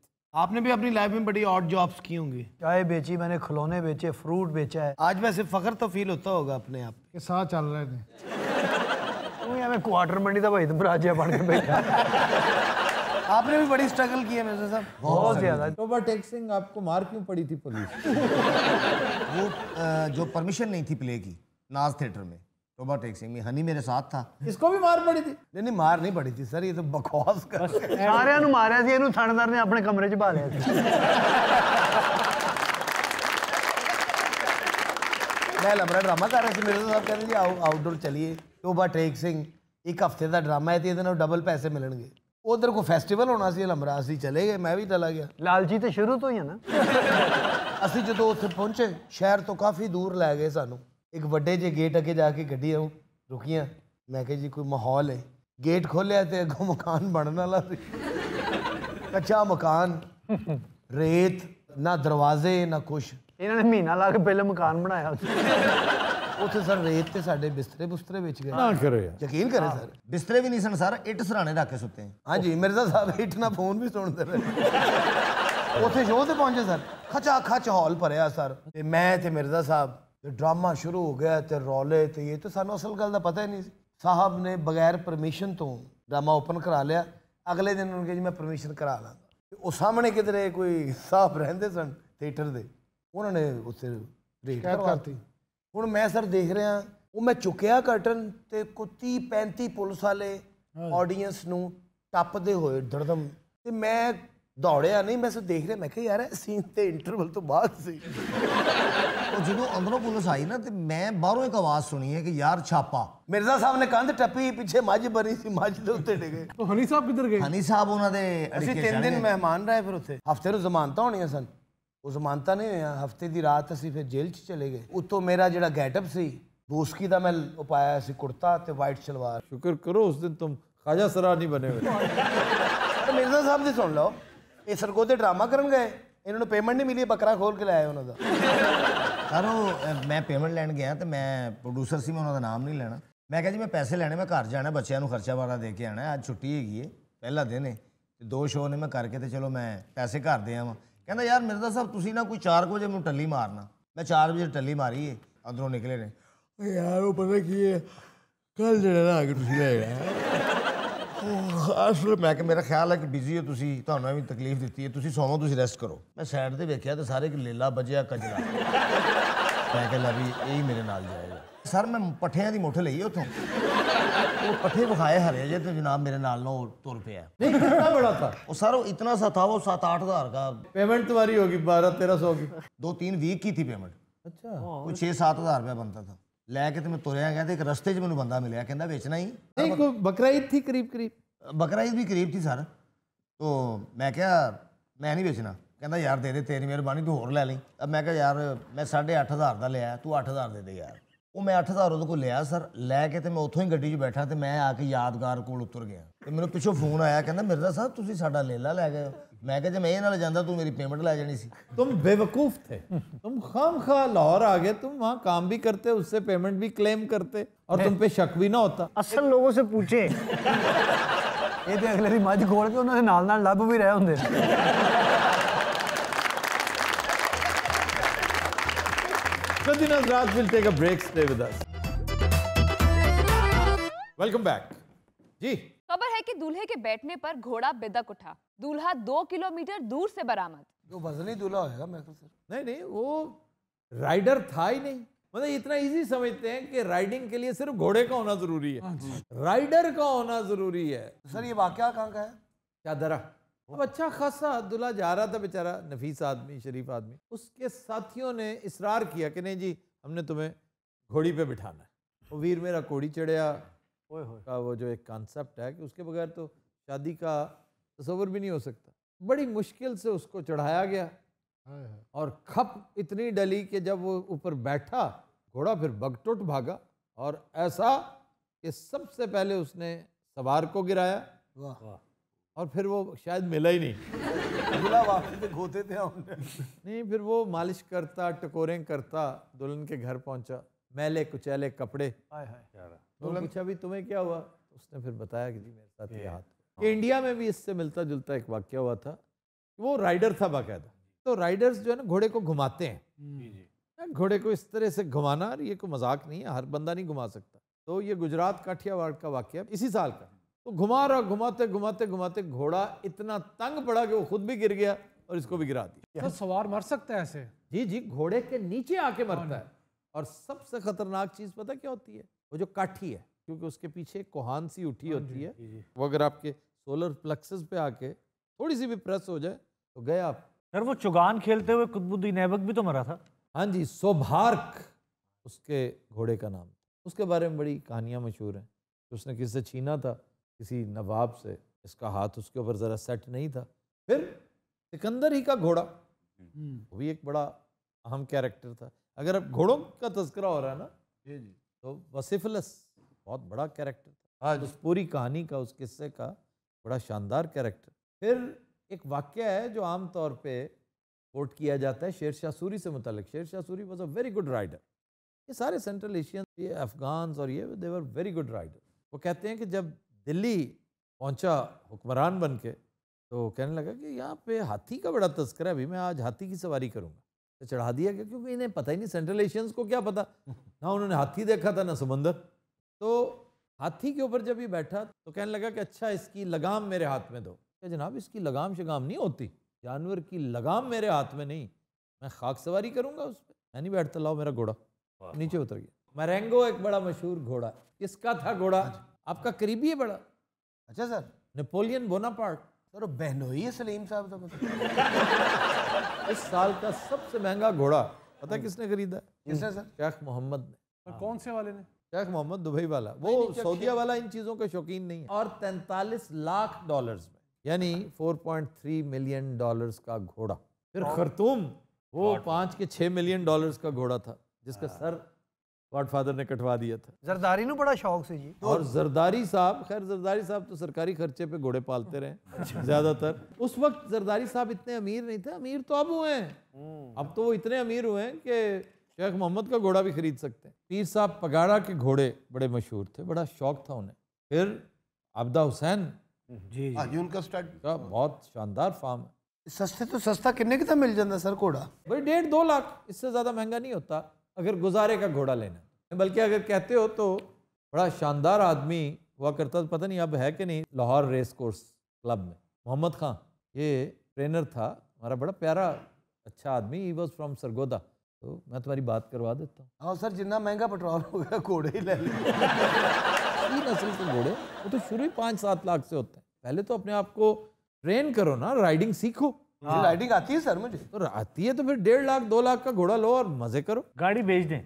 आपने भी अपनी लाइफ में बड़ी ऑड जॉब्स की होंगी चाय बेची मैंने खिलौने बेचे फ्रूट बेचा है आज वैसे फख्र तो फील होता होगा अपने आप के साथ चल रहे थे मैं क्वार्टर मंडी था भाई तुम राज्य बन के बैठा आपने भी बड़ी स्ट्रगल की है मेरे साहब बहुत ज्यादा शोभा टेक सिंह आपको मार क्यों पड़ी थी पुलिस वो जो परमिशन नहीं थी प्ले की नाज थिएटर में रोबोटिक्स सिंह में हनी मेरे साथ था इसको भी मार पड़ी थी नहीं नहीं मार नहीं पड़ी थी सर ये तो बकवास कर सारे ਨੂੰ ਮਾਰਿਆ ਸੀ ਇਹਨੂੰ ਥਾਣੇਦਾਰ ਨੇ ਆਪਣੇ ਕਮਰੇ 'ਚ ਪਾ ਲਿਆ ਸੀ मैं लमरा ड्रामा कर रहा था मेरे तो साहब कहते जी आओ आउटडोर चलिए रोबोटेक सिंह ਇੱਕ ਹਫਤੇ ਦਾ ਡਰਾਮਾ ਹੈ ਤੇ ਇਹਦੇ ਨਾਲ ਡਬਲ ਪੈਸੇ ਮਿਲਣਗੇ ਉਧਰ ਕੋ ਫੈਸਟੀਵਲ ਹੋਣਾ ਸੀ ਲਮਰਾ ਅਸੀਂ ਚਲੇ ਗਏ ਮੈਂ ਵੀ ਚਲਾ ਗਿਆ ਲਾਲਜੀ ਤੇ ਸ਼ੁਰੂ ਤੋਂ ਹੀ ਹੈ ਨਾ ਅਸੀਂ ਜਦੋਂ ਉੱਥੇ ਪਹੁੰਚੇ ਸ਼ਹਿਰ ਤੋਂ ਕਾਫੀ ਦੂਰ ਲੈ ਗਏ ਸਾਨੂੰ ਇੱਕ ਵੱਡੇ ਜੇ ਗੇਟ ਅੱਗੇ ਜਾ ਕੇ ਗੱਡੀਆਂ ਰੁਕੀਆਂ ਮੈਂ ਕਿਹਾ ਜੀ ਕੋਈ ਮਾਹੌਲ ਹੈ ਗੇਟ ਖੋਲਿਆ ਤੇ ਅੱਗੋਂ ਮਕਾਨ ਬਣਨ ਵਾਲਾ ਸੀ ਕੱਚਾ ਮਕਾਨ ਰੇਤ ਨਾ ਦਰਵਾਜ਼ੇ ਨਾ ਕੁਛ ਇਹਨਾਂ ਨੇ ਮਹੀਨਾ ਲਾ ਕੇ ਪਹਿਲੇ ਮਕਾਨ ਬਣਾਇਆ ਉੱਥੇ ਸਰ ਰੇਤ ਤੇ ਸਾਡੇ ਬਿਸਤਰੇ ਬੁਸਤਰੇ ਵਿੱਚ ਗਏ ਨਾ ਕਰੋ ਯਾਰ ਯਕੀਨ ਕਰੇ ਸਰ ਬਿਸਤਰੇ ਵੀ ਨਹੀਂ ਸਨ ਸਰ ਇੱਟ ਸਰਾਣੇ ਰੱਖ ਕੇ ਸੁੱਤੇ ਹਾਂਜੀ ਮਿਰਜ਼ਾ ਸਾਹਿਬ ਇੱਟ ਨਾਲ ਫੋਨ ਵੀ ਸੁਣਦੇ ਰਹੇ ਉੱਥੇ ਸ਼ੋਅ ਤੇ ਪਹੁੰਚੇ ਸਰ ਖਚਾ ਖਚ ਹੌਲ ਭਰਿਆ ਸਰ ਤੇ ਮੈਂ ਤੇ ਮਿਰਜ਼ਾ ਸਾਹਿਬ ਤੇ ਡਰਾਮਾ ਸ਼ੁਰੂ ਹੋ ਗਿਆ ਤੇ ਰੌਲੇ ਤੇ ਇਹ ਤੇ ਸਾਨੂੰ ਅਸਲ ਗੱਲ ਦਾ ਪਤਾ ਹੀ ਨਹੀਂ ਸੀ ਸਾਹਿਬ ਨੇ ਬਗੈਰ ਪਰਮਿਸ਼ਨ ਤੋਂ ਡਰਾਮਾ ਓਪਨ ਕਰਾ ਲਿਆ ਅਗਲੇ ਦਿਨ ਉਹਨਾਂ ਨੇ ਜੀ ਮੈਂ ਪਰਮਿਸ਼ਨ ਕਰਾ ਲਾਂਗਾ ਉਹ ਸਾਹਮਣੇ ਕਿਧਰੇ ਕੋਈ ਸਾਫ ਰਹਿੰਦੇ ਸਨ ਥੀਏਟਰ ਦੇ ਉਹਨਾਂ ਨੇ ਉੱਥੇ ਰੇਟ ਕਰਤੀ ਹੁਣ ਮੈਂ ਸਰ ਦੇਖ ਰਿਹਾ ਉਹ ਮੈਂ ਚੁੱਕਿਆ ਕਰਟਨ ਤੇ ਕੋ 30 35 ਪੁਲਿਸ ਵਾਲੇ ਆਡੀਅנס ਨੂੰ ਟੱਪਦੇ ਹੋਏ ਦਰਦਮ ਤੇ ਮੈਂ ਦੌੜੇ ਆ ਨਹੀਂ ਮੈਂ ਸੋ ਦੇਖ ਰਿਹਾ ਮੈਂ ਕਿਹਾ ਯਾਰ ਇਹ ਸੀਨ ਤੇ ਇੰਟਰਵਲ ਤੋਂ ਬਾਅਦ ਸੀ ਉਹ ਜਦੋਂ ਅੰਦਰੋਂ ਪੁਲਿਸ ਆਈ ਨਾ ਤੇ ਮੈਂ ਬਾਹਰੋਂ ਇੱਕ ਆਵਾਜ਼ ਸੁਣੀ ਹੈ ਕਿ ਯਾਰ ਛਾਪਾ ਮਿਰਜ਼ਾ ਸਾਹਿਬ ਨੇ ਕੰਧ ਟੱਪੀ ਪਿੱਛੇ ਮੱਝ ਬਣੀ ਸੀ ਮੱਝ ਦੇ ਉੱਤੇ ਡਿੱਗੇ ਉਹ ਹਨੀ ਸਾਹਿਬ ਕਿੱਧਰ ਗਏ ਹਨੀ ਸਾਹਿਬ ਉਹਨਾਂ ਦੇ ਅਸੀਂ 3 ਦਿਨ ਮਹਿਮਾਨ ਰਹੇ ਫਿਰ ਉੱਥੇ ਹਫਤੇ ਨੂੰ ਜ਼ਮਾਨਤਾਂ ਹੋਣੀਆਂ ਸਨ ਉਹ ਜ਼ਮਾਨਤਾਂ ਨਹੀਂ ਹੋਈਆਂ ਹਫਤੇ ਦੀ ਰਾਤ ਅਸੀਂ ਫਿਰ ਜੇਲ੍ਹ 'ਚ ਚਲੇ ਗਏ ਉੱਤੋਂ ਮੇਰਾ ਜਿਹੜਾ ਗੈਟਅਪ ਸੀ ਬੂਸਕੀ ਦਾ ਮੈਂ ਉਪਾਇਆ ਸੀ ਕੁੜਤਾ ਤੇ ਵਾਈਟ ਸ਼ਲਵਾਰ ਸ਼ੁਕਰ ਕਰੋ ਉਸ ਦਿਨ ਤੁਮ ਖਾਜਾ ਸਰਾ ਨਹੀਂ ਬਨੇ ਹੋਏ ਮਿਰਜ਼ਾ ਸਾਹਿਬ ਦੀ ਸੁਣ ਲਓ ਇਹ ਸਰਗੋਦੇ ਡਰਾਮਾ ਕਰਨ ਗਏ ਇਹਨਾਂ ਨੂੰ ਪੇਮੈਂਟ ਨਹੀਂ ਮਿਲੀ ਬੱਕਰਾ ਖੋਲ ਕੇ ਲਾਇਆ ਉਹਨਾਂ ਦਾ ਸਰ ਉਹ ਮੈਂ ਪੇਮੈਂਟ ਲੈਣ ਗਿਆ ਤੇ ਮੈਂ ਪ੍ਰੋਡਿਊਸਰ ਸੀ ਮੈਂ ਉਹਨਾਂ ਦਾ ਨਾਮ ਨਹੀਂ ਲੈਣਾ ਮੈਂ ਕਿਹਾ ਜੀ ਮੈਂ ਪੈਸੇ ਲੈਣੇ ਮੈਂ ਘਰ ਜਾਣਾ ਬੱਚਿਆਂ ਨੂੰ ਖਰਚਾ ਵਾਰਾ ਦੇ ਕੇ ਆਣਾ ਅੱਜ ਛੁੱਟੀ ਹੈਗੀ ਏ ਪਹਿਲਾ ਦਿਨ ਏ ਤੇ ਦੋ ਸ਼ੋਅ ਨੇ ਮੈਂ ਕਰਕੇ ਤੇ ਚਲੋ ਮੈਂ ਪੈਸੇ ਘਰ ਦੇ ਆਵਾਂ ਕਹਿੰਦਾ ਯਾਰ ਦਾ ਸਾਹਿਬ ਤੁਸੀਂ ਨਾ ਕੋਈ 4 ਵਜੇ ਮੈਨੂੰ ਟੱਲੀ ਮਾਰਨਾ ਮੈਂ 4 ਵਜੇ ਟੱਲੀ ਮਾਰੀ ਏ ਅੰਦਰੋਂ ਨਿਕਲੇ ਨੇ ਯਾਰ ਉਹ ਪਤਾ ਕੀ ਏ ਕੱਲ ਜਿਹੜਾ ਨਾ ਕੇ ਤੁਸੀਂ ਲੈ ਗਏ ਅਸਲ ਮੈਂ ਕਿ ਮੇਰਾ ਖਿਆਲ ਹੈ ਕਿ ਬਿਜ਼ੀ ਹੋ ਤੁਸੀਂ ਤੁਹਾਨੂੰ ਐਵੇਂ ਤਕਲੀਫ ਦਿੱਤੀ ਹੈ ਤੁਸੀਂ ਸੌਵੋ ਤੁਸੀਂ ਰੈਸਟ ਕਰੋ ਮੈਂ ਸਾਈਡ ਤੇ ਵੇਖਿਆ ਤੇ ਸਾਰੇ ਕਿ ਲੇਲਾ ਵਜਿਆ ਕਜਲਾ ਮੈਂ ਕਿਹਾ ਲਵੀ ਇਹ ਹੀ ਮੇਰੇ ਨਾਲ ਜਾਏਗਾ ਸਰ ਮੈਂ ਪੱਠਿਆਂ ਦੀ ਮੁੱਠ ਲਈ ਉਥੋਂ ਉਹ ਪੱਠੇ ਵਿਖਾਏ ਹਰੇ ਜੇ ਤੇ ਜਨਾਬ ਮੇਰੇ ਨਾਲ ਨਾ ਤੁਰ ਪਿਆ नहीं कितना बड़ा था वो सर वो इतना सा था वो सात आठ हजार का पेमेंट तुम्हारी होगी बारह तेरह सौ की दो तीन वीक की थी पेमेंट अच्छा कोई छः सात हजार रुपया बनता था ਲੈ ਕੇ ਤੇ ਮੈਂ ਤੁਰਿਆ ਗਿਆ ਤੇ ਇੱਕ ਰਸਤੇ 'ਚ ਮੈਨੂੰ ਬੰਦਾ ਮਿਲਿਆ ਕਹਿੰਦਾ ਵੇਚਣਾ ਹੀ नहीं कोई बकरा ईद थी करीब करीब बकरा ईद भी करीब थी सर तो मैं क्या मैं नहीं बेचना ਕਹਿੰਦਾ ਯਾਰ ਦੇ ਦੇ ਤੇਰੀ ਮਿਹਰਬਾਨੀ ਤੂੰ ਹੋਰ ਲੈ ਲਈ ਅਬ ਮੈਂ ਕਿਹਾ ਯਾਰ ਮੈਂ 8.5000 ਦਾ ਲਿਆ ਤੂੰ 8000 ਦੇ ਦੇ ਯਾਰ ਉਹ ਮੈਂ 8000 ਉਹਦੇ ਕੋਲ ਲਿਆ ਸਰ ਲੈ ਕੇ ਤੇ ਮੈਂ ਉੱਥੋਂ ਹੀ ਗੱਡੀ 'ਚ ਬੈਠਾ ਤੇ ਮੈਂ ਆ ਕੇ ਯਾਦਗਾਰ ਕੋਲ ਉਤਰ ਗਿਆ ਤੇ ਮੈਨੂੰ ਪਿੱਛੋਂ ਫੋਨ ਆਇਆ ਕਹਿੰਦਾ ਮਿਰਜ਼ਾ ਸਾਹਿਬ ਤੁਸੀਂ ਸਾਡਾ ਲੇਲਾ ਲੈ ਗਏ ਮੈਂ ਕਿਹਾ ਜੇ ਮੈਂ ਇਹ ਨਾਲ ਜਾਂਦਾ ਤੂੰ ਮੇਰੀ ਪੇਮੈਂਟ ਲੈ ਜਾਣੀ ਸੀ ਤੁਮ ਬੇਵਕੂਫ ਥੇ ਤੁਮ ਖਾਮਖਾ ਲਾਹੌਰ ਆ ਗਏ तुम वहां काम भी करते उससे पेमेंट भी क्लेम करते और तुम पे शक भी ना होता असल लोगों से पूछे ये अगले दिन मझ खोल के उन्होंने नाल नाल लभ भी रहे होंगे खबर है दूल्हे के बैठने पर घोड़ा बेदक उठा दूल्हा दो किलोमीटर दूर से बरामद नहीं था ही नहीं मतलब इतना इजी समझते हैं कि राइडिंग के लिए सिर्फ घोड़े का होना जरूरी है राइडर हाँ का होना जरूरी है सर ये वाक्य कहाँ का है क्या दरा अब अच्छा खासा अब्दुल्ला जा रहा था बेचारा नफीस आदमी शरीफ आदमी उसके साथियों ने इसरार किया कि नहीं जी हमने तुम्हें घोड़ी पे बिठाना है तो वीर मेरा कोड़ी चढ़िया का वो जो एक कॉन्सेप्ट है कि उसके बगैर तो शादी का तस्वर भी नहीं हो सकता बड़ी मुश्किल से उसको चढ़ाया गया और खप इतनी डली कि जब वो ऊपर बैठा घोड़ा फिर बगटुट भागा और ऐसा कि सबसे पहले उसने सवार को गिराया वाह और फिर वो शायद मिला ही नहीं घोते थे नहीं फिर वो मालिश करता टकोरें करता दुल्हन के घर पहुंचा मैले कुचैले कपड़े तो पूछा भी तुम्हें क्या हुआ तो उसने फिर बताया कि जी मेरे साथ ये हाथ इंडिया में भी इससे मिलता जुलता एक वाक्य हुआ था वो राइडर था बाकायदा तो राइडर्स जो है ना घोड़े को घुमाते हैं हम्म। हाँ, घोड़े को इस तरह से घुमाना और ये कोई मजाक नहीं है हर बंदा नहीं घुमा सकता तो ये गुजरात काठियावाड़ का वाक्य इसी साल का तो घुमा रहा घुमाते घुमाते घुमाते घोड़ा इतना तंग पड़ा कि वो खुद भी गिर गया और इसको भी गिरा दिया तो सवार मर सकता है ऐसे जी जी घोड़े के नीचे आके हाँ मरता है और सबसे खतरनाक चीज़ पता क्या होती है वो जो काठी है क्योंकि उसके पीछे कोहान सी उठी हाँ होती है वो अगर आपके सोलर प्लेक्सेस पे आके थोड़ी सी भी प्रेस हो जाए तो गए आप सर वो चुगान खेलते हुए कुतबुद्दीन ऐबक भी तो मरा था हाँ जी सोभार्क उसके घोड़े का नाम उसके बारे में बड़ी कहानियाँ मशहूर हैं कि उसने किसी से छीना था किसी नवाब से इसका हाथ उसके ऊपर ज़रा सेट नहीं था फिर सिकंदर ही का घोड़ा हम्म। वो भी एक बड़ा अहम कैरेक्टर था अगर अब घोड़ों का तस्करा हो रहा है ना जी जी तो वसीफलस बहुत बड़ा कैरेक्टर था हाँ उस पूरी कहानी का उस किस्से का बड़ा शानदार कैरेक्टर फिर एक वाक्य है जो आम तौर पे कोट किया जाता है शेर शाह सूरी से मुतल Sher Shah Suri was a very good rider ये सारे सेंट्रल एशियन ये अफगान्स और ये देवर वेरी गुड राइडर वो कहते हैं कि जब दिल्ली पहुंचा हुक्मरान बन के तो कहने लगा कि यहाँ पे हाथी का बड़ा तस्करा है अभी मैं आज हाथी की सवारी करूँगा तो चढ़ा दिया गया क्योंकि इन्हें पता ही नहीं सेंट्रल एशियंस को क्या पता ना उन्होंने हाथी देखा था ना समंदर तो हाथी के ऊपर जब ये बैठा तो कहने लगा कि अच्छा इसकी लगाम मेरे हाथ में दो कि जनाब इसकी लगाम शगाम नहीं होती जानवर की लगाम मेरे हाथ में नहीं मैं खाक सवारी करूँगा उस पर मैं नहीं बैठता लाओ मेरा घोड़ा नीचे उतर गया मैरेंगो एक बड़ा मशहूर घोड़ा किसका था घोड़ा हाँ आपका करीबी है बड़ा अच्छा सर नेपोलियन बोनापार्ट सर बहनोई है सलीम साहब तो मतलब। इस साल का सबसे महंगा घोड़ा पता हाँ किसने खरीदा किसने सर शेख मोहम्मद ने कौन से वाले ने शेख मोहम्मद दुबई वाला वो सऊदीया वाला इन चीज़ों का शौकीन नहीं है और तैंतालीस लाख डॉलर्स यानी 4.3 मिलियन डॉलर्स का घोड़ा फिर खरतूम वो पाँच के छः मिलियन डॉलर्स का घोड़ा था जिसका हाँ। सर गॉडफादर ने कटवा दिया था जरदारी ने बड़ा शौक से जी और जरदारी साहब खैर जरदारी साहब तो सरकारी खर्चे पे घोड़े पालते रहे अच्छा। ज्यादातर उस वक्त जरदारी साहब इतने अमीर नहीं थे अमीर तो अब हुए हैं हम्म। अब तो वो इतने अमीर हुए हैं कि शेख मोहम्मद का घोड़ा भी खरीद सकते हैं पीर साहब पगाड़ा के घोड़े बड़े मशहूर थे बड़ा शौक था उन्हें फिर आबदा हुसैन ਜੀ ਹਾਂਜੀ ਹੁਣ सस्ते तो सस्ता किन्ने कितना तो मिल जाता सर घोड़ा भाई डेढ़ दो लाख इससे ज़्यादा महंगा नहीं होता अगर गुजारे का घोड़ा लेना बल्कि अगर कहते हो तो बड़ा शानदार आदमी हुआ करता पता नहीं अब है कि नहीं लाहौर रेस कोर्स क्लब में मोहम्मद खान ये ट्रेनर था हमारा बड़ा प्यारा अच्छा आदमी ही वॉज फ्रॉम सरगोदा तो मैं तुम्हारी बात करवा देता हूँ हाँ सर जितना महंगा पेट्रोल होगा घोड़े ही ले सारी नस्ल के घोड़े वो तो शुरू ही पाँच सात लाख से होते हैं पहले तो अपने आप को ट्रेन करो ना राइडिंग सीखो हाँ। राइडिंग आती है सर मुझे तो आती है तो फिर डेढ़ लाख दो लाख का घोड़ा लो और मजे करो गाड़ी बेच दें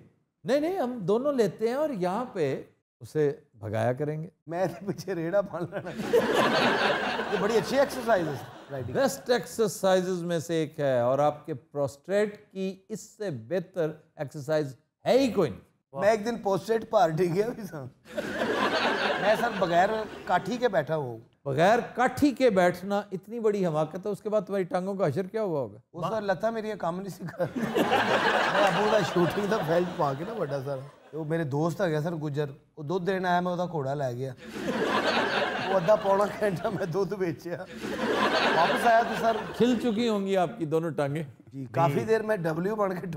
नहीं नहीं हम दोनों लेते हैं और यहाँ पे उसे भगाया करेंगे मैं तो पीछे रेड़ा पालना ये बड़ी अच्छी एक्सरसाइज है बेस्ट एक्सरसाइज में से एक है और आपके प्रोस्ट्रेट की इससे बेहतर एक्सरसाइज है ही कोई नहीं मैं एक दिन पोस्टेट पार्टी गया मैं सर बगैर काठी के बैठा हुआ बगैर काठी के बैठना इतनी बड़ी हमाकत है उसके बाद तुम्हारी टांगों का असर क्या हुआ होगा उस सर लता मेरी काम नहीं सिखा का शूटिंग था फैल पा के ना बड़ा सर तो मेरे दोस्त आ गया सर गुजर वो दुध देना आया मैं घोड़ा ਘੋੜਾ गया वो अद्धा पौना घंटा मैं दुध बेचा वापस आया तो सर खिल चुकी होंगी आपकी दोनों टांगे जी काफ़ी देर मैं डब्ल्यू बन के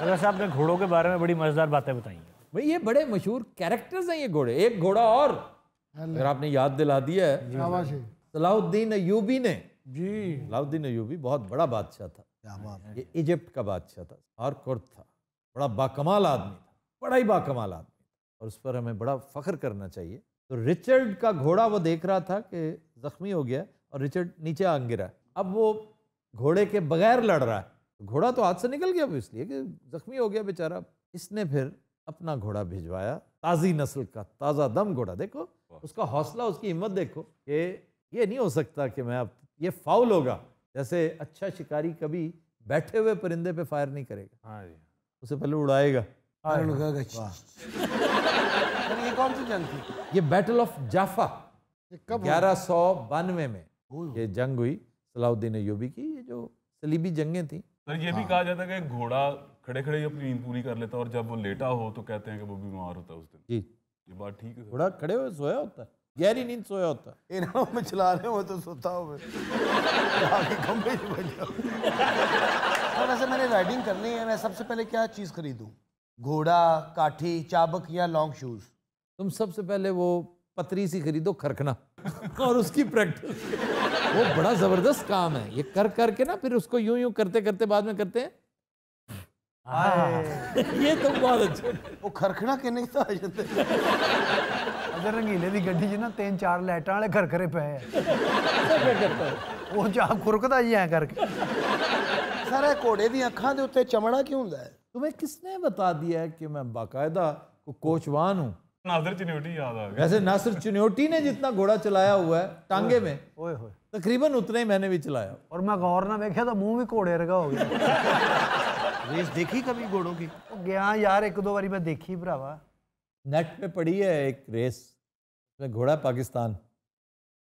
सर साहब ने घोड़ों के बारे में बड़ी मज़ेदार बातें बताई भाई ये बड़े मशहूर कैरेक्टर्स हैं ये घोड़े एक घोड़ा और अगर आपने याद दिला दिया है सलाउद्दीन अयूबी ने जी सलाउद्दीन अयूबी बहुत बड़ा बादशाह था ये इजिप्ट का बादशाह था और कुर्द था बड़ा बाकमाल आदमी था बड़ा ही बाकमाल आदमी था और उस पर हमें बड़ा फख्र करना चाहिए तो रिचर्ड का घोड़ा वो देख रहा था कि जख्मी हो गया और रिचर्ड नीचे आ गिरा अब वो घोड़े के बगैर लड़ रहा है घोड़ा तो हाथ से निकल गया इसलिए कि जख्मी हो गया बेचारा इसने फिर अपना घोड़ा भिजवाया ताज़ी नस्ल का ताज़ा दम घोड़ा देखो उसका हौसला उसकी हिम्मत देखो कि ये नहीं हो सकता कि मैं अब ये फाउल होगा जैसे अच्छा शिकारी कभी बैठे हुए परिंदे पे फायर नहीं करेगा हाँ जी उसे पहले उड़ाएगा हाँ ये कौन सी जंग थी ये बैटल ऑफ जाफा ग्यारह सौ बानवे में ये जंग हुई सलाउद्दीन यूबी की ये जो सलीबी जंगें थी सर ये भी हाँ। कहा जाता है कि घोड़ा खड़े खड़े ही अपनी नींद पूरी कर लेता और जब वो लेटा हो तो कहते हैं कि वो बीमार होता है उस दिन जी ये बात ठीक है थोड़ा खड़े हुए सोया होता है गहरी नींद सोया होता है इन्हों में चला रहे हो तो सोता हो वैसे मैंने राइडिंग करनी है मैं सबसे पहले क्या चीज़ खरीदूँ घोड़ा काठी चाबक या लॉन्ग शूज़ तुम सबसे पहले वो पतरी सी खरीदो खरखना और उसकी प्रैक्टिस वो बड़ा ज़बरदस्त काम है ये कर करके ना फिर उसको यूं यूं करते करते बाद में करते हैं ये तो बहुत अच्छा ਉਹ ਖਰਖਣਾ ਕਿੰਨੇ ਤਾਂ ਆ ਜਾਂਦੇ ਅਗਰ ਰੰਗੀਲੇ ਦੀ ਗੱਡੀ 'ਚ ਨਾ ਤਿੰਨ ਚਾਰ ਲਾਈਟਾਂ ਵਾਲੇ ਖਰਖਰੇ ਪਏ ਆ ਉਹ ਜਾ ਖੁਰਕਦਾ ਜੀ ਐ ਕਰਕੇ ਸਰ ਇਹ ਘੋੜੇ तुम्हें किसने बता दिया है कि मैं बाकायदा कोचवान हूँ नासिर चिन्योटी याद आ गया वैसे नासिर चिन्योटी ने जितना घोड़ा चलाया हुआ है टांगे में ओए तकरीबन उतना ही मैंने भी चलाया और मैं गौर ना देखा तो मुंह भी घोड़े रगा हो गया रेस देखी कभी घोड़ों की गया यार एक दो बारी मैं देखी भरावा नेट पे पड़ी है एक रेस घोड़ा पाकिस्तान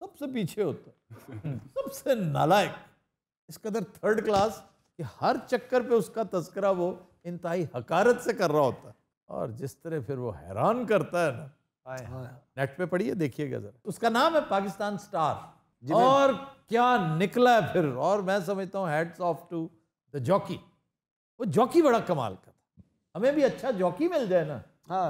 सबसे पीछे होता सबसे नालायक इस कदर थर्ड क्लास कि हर चक्कर पे उसका तस्करा वो इंतहाई हकारत से कर रहा होता है और जिस तरह फिर वो हैरान करता है ना हाँ, नेट पे पढ़िए देखिएगा जरा उसका नाम है पाकिस्तान स्टार और क्या निकला है फिर और मैं समझता हूँ hats off to the jockey वो जॉकी बड़ा कमाल का था हमें भी अच्छा जॉकी मिल जाए ना हाँ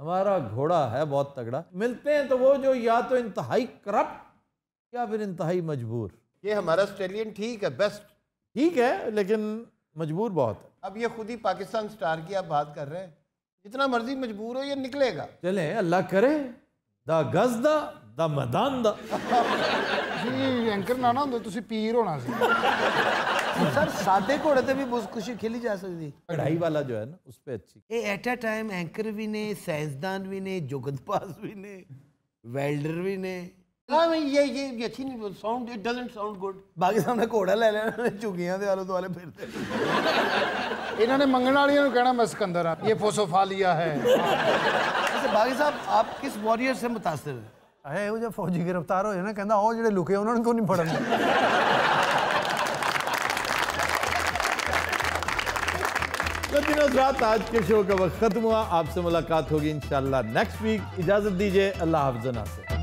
हमारा घोड़ा है बहुत तगड़ा मिलते हैं तो वो जो या तो इंतहाई करप्ट या फिर इंतहाई मजबूर ये हमारा ऑस्ट्रेलियन ठीक है बेस्ट ठीक है लेकिन मजबूर बहुत है अब ये खुद ही पाकिस्तान स्टार की आप बात कर रहे हैं जितना मर्जी मजबूर हो ये निकलेगा चले अल्लाह करे द गज द मैदान एंकर ना ना होंगे पीर होना सर साते कोड़े भी खुशी खेली जा सकती कढ़ाई वाला जो है ना उस पर अच्छी ए एट अ टाइम एंकर भी ने साइंसदान भी ने जोगतबाज भी ने वेल्डर भी ने हाँ, ये ये अच्छी नहीं sound it doesn't sound good बाकी सामने घोड़ा ले आले दुआले फिरते इन्होंने कहना मैं सिकंदर ये फोसोफालिया है अच्छा बागी साहब आप किस वॉरियर से मुतासर है दिनों रात आज के शो का वक्त खत्म हुआ आपसे मुलाकात होगी इंशाल्लाह नेक्स्ट वीक इजाजत दीजिए अल्लाह हाफजना से